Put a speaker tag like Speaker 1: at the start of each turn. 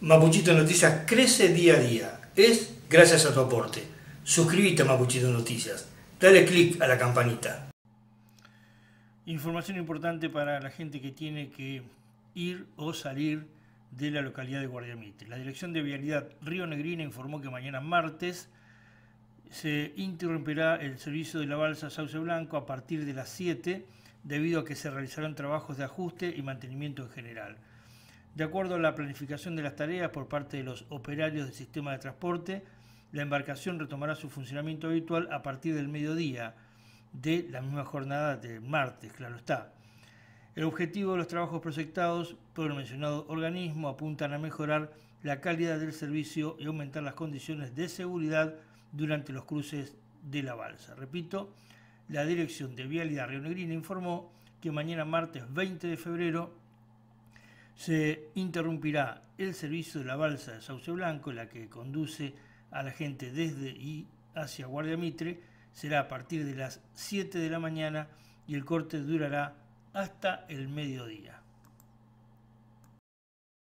Speaker 1: Mapuchito Noticias crece día a día. Es gracias a tu aporte. Suscríbete a Mapuchito Noticias. Dale click a la campanita.
Speaker 2: Información importante para la gente que tiene que ir o salir de la localidad de Guardiamite. La Dirección de Vialidad Río Negrina informó que mañana martes se interrumpirá el servicio de la balsa Sauce Blanco a partir de las 7 debido a que se realizarán trabajos de ajuste y mantenimiento en general. De acuerdo a la planificación de las tareas por parte de los operarios del sistema de transporte, la embarcación retomará su funcionamiento habitual a partir del mediodía de la misma jornada de martes, claro está. El objetivo de los trabajos proyectados por el mencionado organismo apuntan a mejorar la calidad del servicio y aumentar las condiciones de seguridad durante los cruces de la balsa. Repito, la Dirección de Vialidad Río Negro informó que mañana martes 20 de febrero se interrumpirá el servicio de la balsa de Sauce Blanco, la que conduce a la gente desde y hacia Guardia Mitre, será a partir de las 7 de la mañana y el corte durará hasta el mediodía.